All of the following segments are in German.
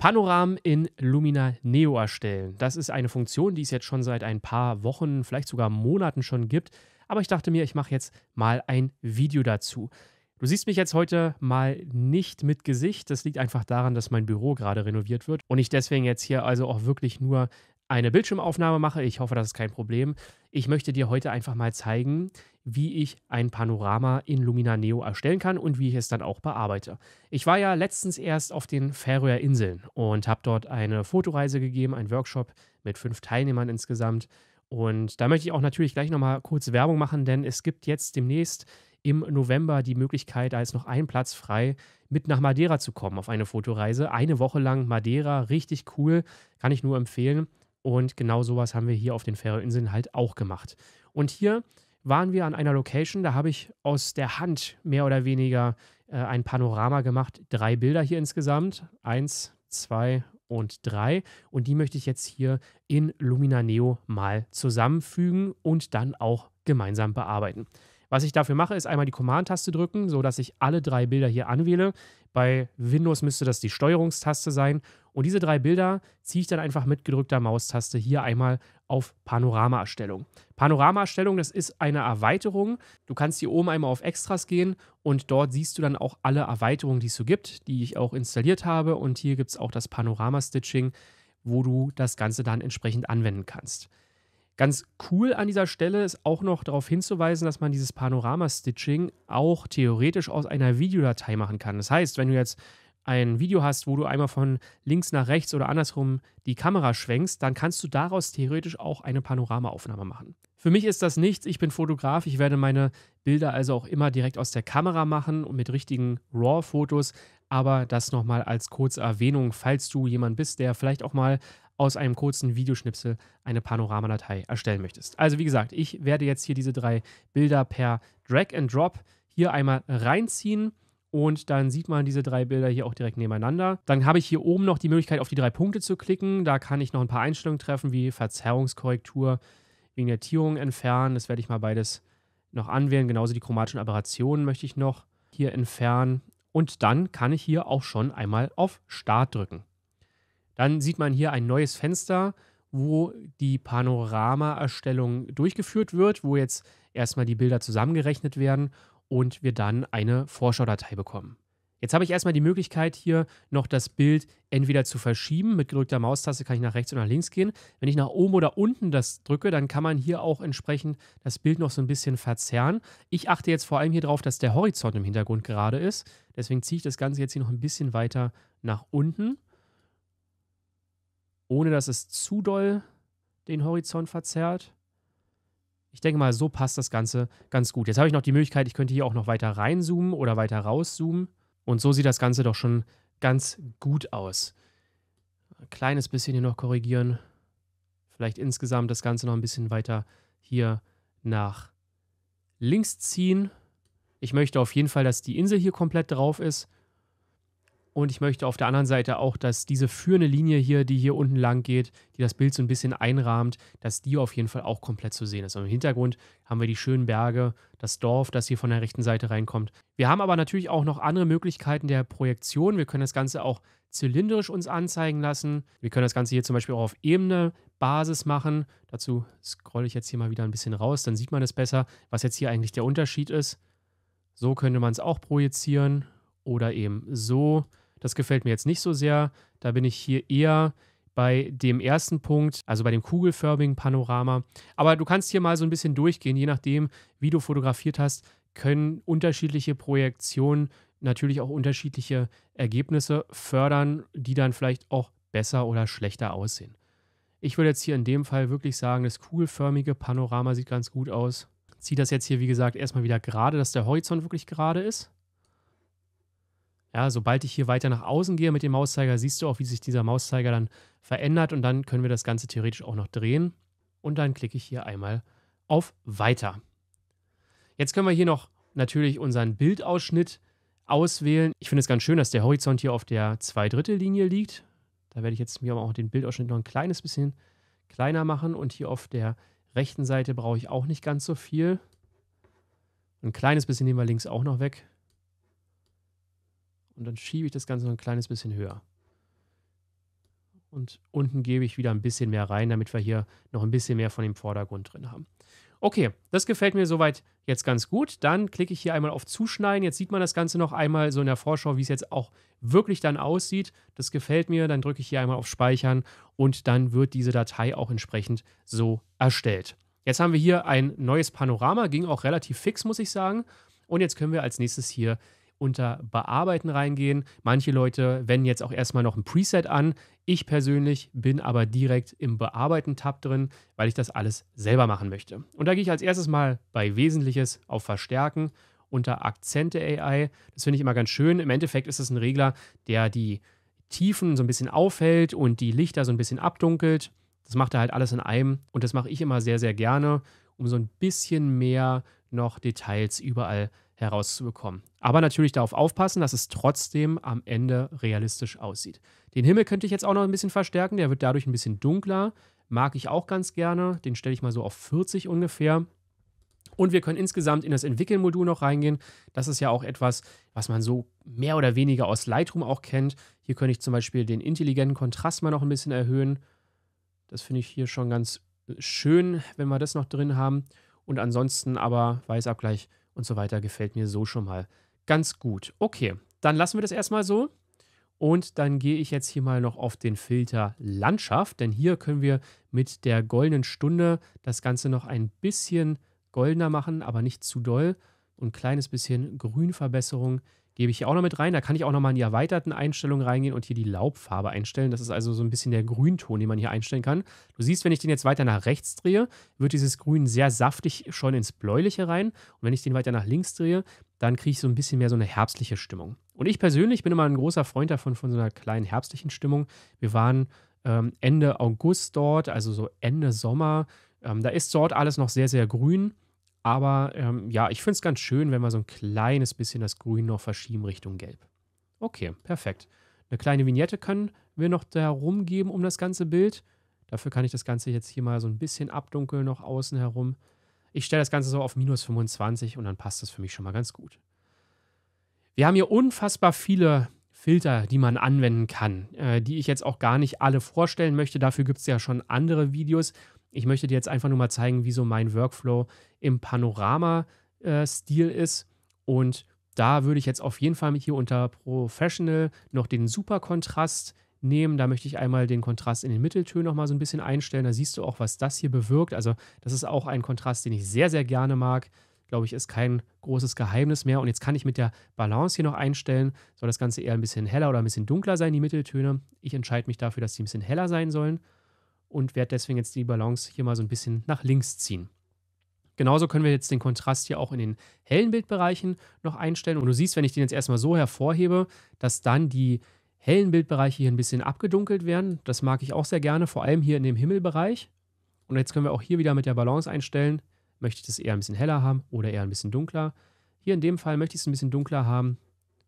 Panoramen in Lumina Neo erstellen. Das ist eine Funktion, die es jetzt schon seit ein paar Wochen, vielleicht sogar Monaten schon gibt. Aber ich dachte mir, ich mache jetzt mal ein Video dazu. Du siehst mich jetzt heute mal nicht mit Gesicht. Das liegt einfach daran, dass mein Büro gerade renoviert wird und ich deswegen jetzt hier also auch wirklich nur eine Bildschirmaufnahme mache. Ich hoffe, das ist kein Problem. Ich möchte dir heute einfach mal zeigen, wie ich ein Panorama in Lumina Neo erstellen kann und wie ich es dann auch bearbeite. Ich war ja letztens erst auf den Färöer Inseln und habe dort eine Fotoreise gegeben, einen Workshop mit fünf Teilnehmern insgesamt. Und da möchte ich auch natürlich gleich nochmal kurz Werbung machen, denn es gibt jetzt demnächst im November die Möglichkeit, da ist noch ein Platz frei, mit nach Madeira zu kommen auf eine Fotoreise. Eine Woche lang Madeira, richtig cool, kann ich nur empfehlen. Und genau sowas haben wir hier auf den Färöerinseln halt auch gemacht. Und hier waren wir an einer Location, da habe ich aus der Hand mehr oder weniger äh, ein Panorama gemacht. Drei Bilder hier insgesamt. Eins, zwei und drei. Und die möchte ich jetzt hier in Lumina Neo mal zusammenfügen und dann auch gemeinsam bearbeiten. Was ich dafür mache, ist einmal die Command-Taste drücken, sodass ich alle drei Bilder hier anwähle. Bei Windows müsste das die Steuerungstaste sein. Und diese drei Bilder ziehe ich dann einfach mit gedrückter Maustaste hier einmal auf Panoramaerstellung. Panoramaerstellung, das ist eine Erweiterung. Du kannst hier oben einmal auf Extras gehen und dort siehst du dann auch alle Erweiterungen, die es so gibt, die ich auch installiert habe. Und hier gibt es auch das Panorama-Stitching, wo du das Ganze dann entsprechend anwenden kannst. Ganz cool an dieser Stelle ist auch noch darauf hinzuweisen, dass man dieses Panorama-Stitching auch theoretisch aus einer Videodatei machen kann. Das heißt, wenn du jetzt ein Video hast, wo du einmal von links nach rechts oder andersrum die Kamera schwenkst, dann kannst du daraus theoretisch auch eine Panoramaaufnahme machen. Für mich ist das nichts, ich bin Fotograf, ich werde meine Bilder also auch immer direkt aus der Kamera machen und mit richtigen RAW-Fotos, aber das nochmal als kurze Erwähnung, falls du jemand bist, der vielleicht auch mal aus einem kurzen Videoschnipsel eine Panoramadatei erstellen möchtest. Also wie gesagt, ich werde jetzt hier diese drei Bilder per Drag and Drop hier einmal reinziehen. Und dann sieht man diese drei Bilder hier auch direkt nebeneinander. Dann habe ich hier oben noch die Möglichkeit, auf die drei Punkte zu klicken. Da kann ich noch ein paar Einstellungen treffen, wie Verzerrungskorrektur, Vignettierung entfernen. Das werde ich mal beides noch anwählen. Genauso die chromatischen Aberrationen möchte ich noch hier entfernen. Und dann kann ich hier auch schon einmal auf Start drücken. Dann sieht man hier ein neues Fenster, wo die Panoramaerstellung durchgeführt wird, wo jetzt erstmal die Bilder zusammengerechnet werden und wir dann eine Vorschaudatei bekommen. Jetzt habe ich erstmal die Möglichkeit, hier noch das Bild entweder zu verschieben. Mit gedrückter Maustaste kann ich nach rechts oder nach links gehen. Wenn ich nach oben oder unten das drücke, dann kann man hier auch entsprechend das Bild noch so ein bisschen verzerren. Ich achte jetzt vor allem hier drauf, dass der Horizont im Hintergrund gerade ist. Deswegen ziehe ich das Ganze jetzt hier noch ein bisschen weiter nach unten ohne dass es zu doll den Horizont verzerrt. Ich denke mal, so passt das Ganze ganz gut. Jetzt habe ich noch die Möglichkeit, ich könnte hier auch noch weiter reinzoomen oder weiter rauszoomen. Und so sieht das Ganze doch schon ganz gut aus. Ein kleines bisschen hier noch korrigieren. Vielleicht insgesamt das Ganze noch ein bisschen weiter hier nach links ziehen. Ich möchte auf jeden Fall, dass die Insel hier komplett drauf ist. Und ich möchte auf der anderen Seite auch, dass diese führende Linie hier, die hier unten lang geht, die das Bild so ein bisschen einrahmt, dass die auf jeden Fall auch komplett zu sehen ist. Und Im Hintergrund haben wir die schönen Berge, das Dorf, das hier von der rechten Seite reinkommt. Wir haben aber natürlich auch noch andere Möglichkeiten der Projektion. Wir können das Ganze auch zylindrisch uns anzeigen lassen. Wir können das Ganze hier zum Beispiel auch auf Ebene Basis machen. Dazu scrolle ich jetzt hier mal wieder ein bisschen raus, dann sieht man es besser, was jetzt hier eigentlich der Unterschied ist. So könnte man es auch projizieren oder eben so. Das gefällt mir jetzt nicht so sehr. Da bin ich hier eher bei dem ersten Punkt, also bei dem kugelförmigen Panorama. Aber du kannst hier mal so ein bisschen durchgehen, je nachdem, wie du fotografiert hast, können unterschiedliche Projektionen natürlich auch unterschiedliche Ergebnisse fördern, die dann vielleicht auch besser oder schlechter aussehen. Ich würde jetzt hier in dem Fall wirklich sagen, das kugelförmige Panorama sieht ganz gut aus. Ziehe das jetzt hier, wie gesagt, erstmal wieder gerade, dass der Horizont wirklich gerade ist. Ja, sobald ich hier weiter nach außen gehe mit dem Mauszeiger, siehst du auch, wie sich dieser Mauszeiger dann verändert und dann können wir das Ganze theoretisch auch noch drehen. Und dann klicke ich hier einmal auf Weiter. Jetzt können wir hier noch natürlich unseren Bildausschnitt auswählen. Ich finde es ganz schön, dass der Horizont hier auf der 2 Linie liegt. Da werde ich jetzt mir auch den Bildausschnitt noch ein kleines bisschen kleiner machen. Und hier auf der rechten Seite brauche ich auch nicht ganz so viel. Ein kleines bisschen nehmen wir links auch noch weg und dann schiebe ich das Ganze noch ein kleines bisschen höher. Und unten gebe ich wieder ein bisschen mehr rein, damit wir hier noch ein bisschen mehr von dem Vordergrund drin haben. Okay, das gefällt mir soweit jetzt ganz gut. Dann klicke ich hier einmal auf Zuschneiden. Jetzt sieht man das Ganze noch einmal so in der Vorschau, wie es jetzt auch wirklich dann aussieht. Das gefällt mir. Dann drücke ich hier einmal auf Speichern und dann wird diese Datei auch entsprechend so erstellt. Jetzt haben wir hier ein neues Panorama. Ging auch relativ fix, muss ich sagen. Und jetzt können wir als nächstes hier unter Bearbeiten reingehen. Manche Leute wenden jetzt auch erstmal noch ein Preset an. Ich persönlich bin aber direkt im Bearbeiten-Tab drin, weil ich das alles selber machen möchte. Und da gehe ich als erstes mal bei Wesentliches auf Verstärken unter Akzente AI. Das finde ich immer ganz schön. Im Endeffekt ist es ein Regler, der die Tiefen so ein bisschen aufhält und die Lichter so ein bisschen abdunkelt. Das macht er halt alles in einem und das mache ich immer sehr, sehr gerne, um so ein bisschen mehr noch Details überall zu herauszubekommen. Aber natürlich darauf aufpassen, dass es trotzdem am Ende realistisch aussieht. Den Himmel könnte ich jetzt auch noch ein bisschen verstärken, der wird dadurch ein bisschen dunkler. Mag ich auch ganz gerne. Den stelle ich mal so auf 40 ungefähr. Und wir können insgesamt in das Entwickeln-Modul noch reingehen. Das ist ja auch etwas, was man so mehr oder weniger aus Lightroom auch kennt. Hier könnte ich zum Beispiel den intelligenten Kontrast mal noch ein bisschen erhöhen. Das finde ich hier schon ganz äh, schön, wenn wir das noch drin haben. Und ansonsten aber Weißabgleich und so weiter gefällt mir so schon mal ganz gut. Okay, dann lassen wir das erstmal so. Und dann gehe ich jetzt hier mal noch auf den Filter Landschaft, denn hier können wir mit der goldenen Stunde das Ganze noch ein bisschen goldener machen, aber nicht zu doll. Und ein kleines bisschen Grünverbesserung gebe ich hier auch noch mit rein. Da kann ich auch noch mal in die erweiterten Einstellungen reingehen und hier die Laubfarbe einstellen. Das ist also so ein bisschen der Grünton, den man hier einstellen kann. Du siehst, wenn ich den jetzt weiter nach rechts drehe, wird dieses Grün sehr saftig schon ins Bläuliche rein. Und wenn ich den weiter nach links drehe, dann kriege ich so ein bisschen mehr so eine herbstliche Stimmung. Und ich persönlich bin immer ein großer Freund davon, von so einer kleinen herbstlichen Stimmung. Wir waren ähm, Ende August dort, also so Ende Sommer. Ähm, da ist dort alles noch sehr, sehr grün. Aber ähm, ja, ich finde es ganz schön, wenn wir so ein kleines bisschen das Grün noch verschieben Richtung Gelb. Okay, perfekt. Eine kleine Vignette können wir noch da rumgeben um das ganze Bild. Dafür kann ich das Ganze jetzt hier mal so ein bisschen abdunkeln, noch außen herum. Ich stelle das Ganze so auf minus 25 und dann passt das für mich schon mal ganz gut. Wir haben hier unfassbar viele Filter, die man anwenden kann, äh, die ich jetzt auch gar nicht alle vorstellen möchte. Dafür gibt es ja schon andere Videos. Ich möchte dir jetzt einfach nur mal zeigen, wie so mein Workflow im Panorama-Stil äh, ist. Und da würde ich jetzt auf jeden Fall hier unter Professional noch den Superkontrast nehmen. Da möchte ich einmal den Kontrast in den Mitteltönen nochmal so ein bisschen einstellen. Da siehst du auch, was das hier bewirkt. Also das ist auch ein Kontrast, den ich sehr, sehr gerne mag. Glaube ich, ist kein großes Geheimnis mehr. Und jetzt kann ich mit der Balance hier noch einstellen. Soll das Ganze eher ein bisschen heller oder ein bisschen dunkler sein, die Mitteltöne? Ich entscheide mich dafür, dass die ein bisschen heller sein sollen und werde deswegen jetzt die Balance hier mal so ein bisschen nach links ziehen. Genauso können wir jetzt den Kontrast hier auch in den hellen Bildbereichen noch einstellen. Und du siehst, wenn ich den jetzt erstmal so hervorhebe, dass dann die hellen Bildbereiche hier ein bisschen abgedunkelt werden. Das mag ich auch sehr gerne, vor allem hier in dem Himmelbereich. Und jetzt können wir auch hier wieder mit der Balance einstellen. Möchte ich das eher ein bisschen heller haben oder eher ein bisschen dunkler? Hier in dem Fall möchte ich es ein bisschen dunkler haben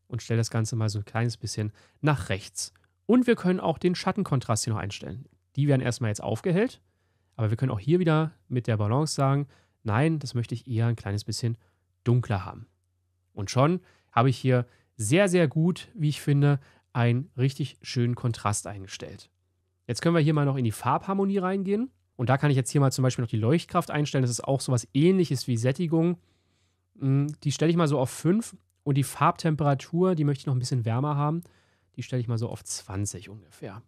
und stelle das Ganze mal so ein kleines bisschen nach rechts. Und wir können auch den Schattenkontrast hier noch einstellen. Die werden erstmal jetzt aufgehellt. Aber wir können auch hier wieder mit der Balance sagen, nein, das möchte ich eher ein kleines bisschen dunkler haben. Und schon habe ich hier sehr, sehr gut, wie ich finde, einen richtig schönen Kontrast eingestellt. Jetzt können wir hier mal noch in die Farbharmonie reingehen. Und da kann ich jetzt hier mal zum Beispiel noch die Leuchtkraft einstellen. Das ist auch sowas ähnliches wie Sättigung. Hm, die stelle ich mal so auf 5 und die Farbtemperatur, die möchte ich noch ein bisschen wärmer haben. Die stelle ich mal so auf 20 ungefähr.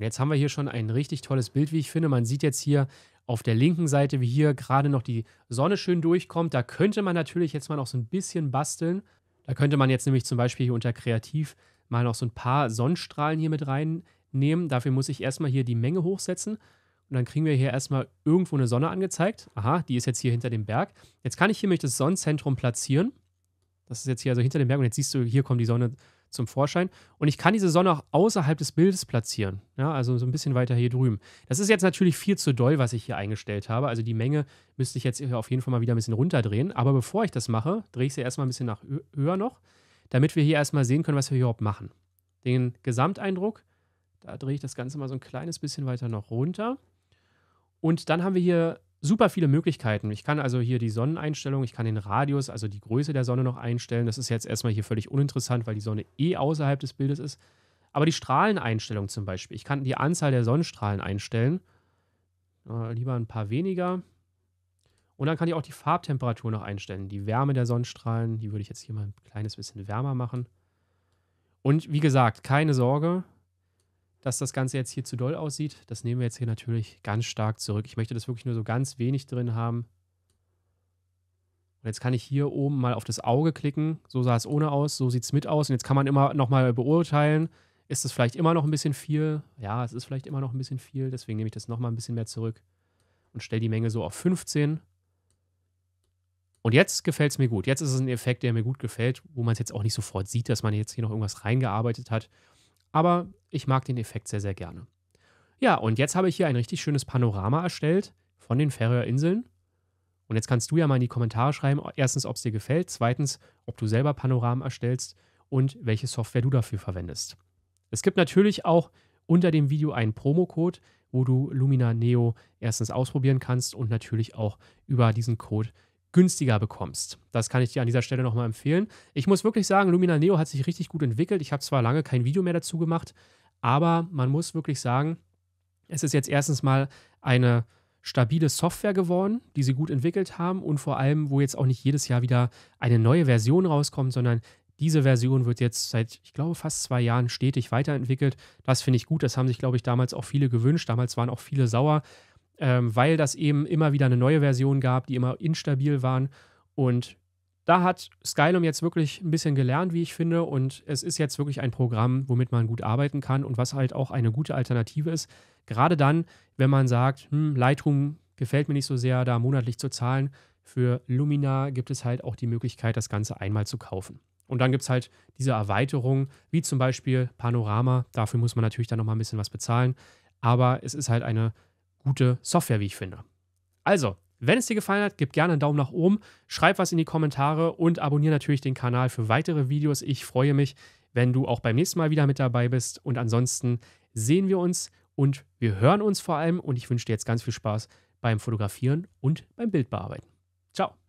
Und jetzt haben wir hier schon ein richtig tolles Bild, wie ich finde. Man sieht jetzt hier auf der linken Seite, wie hier gerade noch die Sonne schön durchkommt. Da könnte man natürlich jetzt mal noch so ein bisschen basteln. Da könnte man jetzt nämlich zum Beispiel hier unter Kreativ mal noch so ein paar Sonnenstrahlen hier mit reinnehmen. Dafür muss ich erstmal hier die Menge hochsetzen. Und dann kriegen wir hier erstmal irgendwo eine Sonne angezeigt. Aha, die ist jetzt hier hinter dem Berg. Jetzt kann ich hier nämlich das Sonnenzentrum platzieren. Das ist jetzt hier also hinter dem Berg. Und jetzt siehst du, hier kommt die Sonne zum Vorschein. Und ich kann diese Sonne auch außerhalb des Bildes platzieren. Ja, also so ein bisschen weiter hier drüben. Das ist jetzt natürlich viel zu doll, was ich hier eingestellt habe. Also die Menge müsste ich jetzt auf jeden Fall mal wieder ein bisschen runterdrehen. Aber bevor ich das mache, drehe ich sie erstmal ein bisschen nach höher noch, damit wir hier erstmal sehen können, was wir hier überhaupt machen. Den Gesamteindruck, da drehe ich das Ganze mal so ein kleines bisschen weiter noch runter. Und dann haben wir hier super viele Möglichkeiten. Ich kann also hier die Sonneneinstellung, ich kann den Radius, also die Größe der Sonne noch einstellen. Das ist jetzt erstmal hier völlig uninteressant, weil die Sonne eh außerhalb des Bildes ist. Aber die Strahleneinstellung zum Beispiel. Ich kann die Anzahl der Sonnenstrahlen einstellen. Äh, lieber ein paar weniger. Und dann kann ich auch die Farbtemperatur noch einstellen. Die Wärme der Sonnenstrahlen, die würde ich jetzt hier mal ein kleines bisschen wärmer machen. Und wie gesagt, keine Sorge, dass das Ganze jetzt hier zu doll aussieht. Das nehmen wir jetzt hier natürlich ganz stark zurück. Ich möchte das wirklich nur so ganz wenig drin haben. Und jetzt kann ich hier oben mal auf das Auge klicken. So sah es ohne aus, so sieht es mit aus. Und jetzt kann man immer nochmal beurteilen, ist es vielleicht immer noch ein bisschen viel? Ja, es ist vielleicht immer noch ein bisschen viel. Deswegen nehme ich das nochmal ein bisschen mehr zurück und stelle die Menge so auf 15. Und jetzt gefällt es mir gut. Jetzt ist es ein Effekt, der mir gut gefällt, wo man es jetzt auch nicht sofort sieht, dass man jetzt hier noch irgendwas reingearbeitet hat. Aber ich mag den Effekt sehr, sehr gerne. Ja, und jetzt habe ich hier ein richtig schönes Panorama erstellt von den Färöer Inseln. Und jetzt kannst du ja mal in die Kommentare schreiben, erstens, ob es dir gefällt, zweitens, ob du selber Panoramen erstellst und welche Software du dafür verwendest. Es gibt natürlich auch unter dem Video einen Promo-Code, wo du Lumina Neo erstens ausprobieren kannst und natürlich auch über diesen Code günstiger bekommst. Das kann ich dir an dieser Stelle nochmal empfehlen. Ich muss wirklich sagen, Lumina Neo hat sich richtig gut entwickelt. Ich habe zwar lange kein Video mehr dazu gemacht, aber man muss wirklich sagen, es ist jetzt erstens mal eine stabile Software geworden, die sie gut entwickelt haben und vor allem, wo jetzt auch nicht jedes Jahr wieder eine neue Version rauskommt, sondern diese Version wird jetzt seit, ich glaube, fast zwei Jahren stetig weiterentwickelt. Das finde ich gut. Das haben sich, glaube ich, damals auch viele gewünscht. Damals waren auch viele sauer, ähm, weil das eben immer wieder eine neue Version gab, die immer instabil waren. Und da hat Skylum jetzt wirklich ein bisschen gelernt, wie ich finde. Und es ist jetzt wirklich ein Programm, womit man gut arbeiten kann und was halt auch eine gute Alternative ist. Gerade dann, wenn man sagt, hm, Lightroom gefällt mir nicht so sehr, da monatlich zu zahlen. Für Lumina gibt es halt auch die Möglichkeit, das Ganze einmal zu kaufen. Und dann gibt es halt diese Erweiterungen, wie zum Beispiel Panorama. Dafür muss man natürlich dann nochmal ein bisschen was bezahlen. Aber es ist halt eine gute Software, wie ich finde. Also, wenn es dir gefallen hat, gib gerne einen Daumen nach oben, schreib was in die Kommentare und abonniere natürlich den Kanal für weitere Videos. Ich freue mich, wenn du auch beim nächsten Mal wieder mit dabei bist. Und ansonsten sehen wir uns und wir hören uns vor allem. Und ich wünsche dir jetzt ganz viel Spaß beim Fotografieren und beim Bildbearbeiten. Ciao.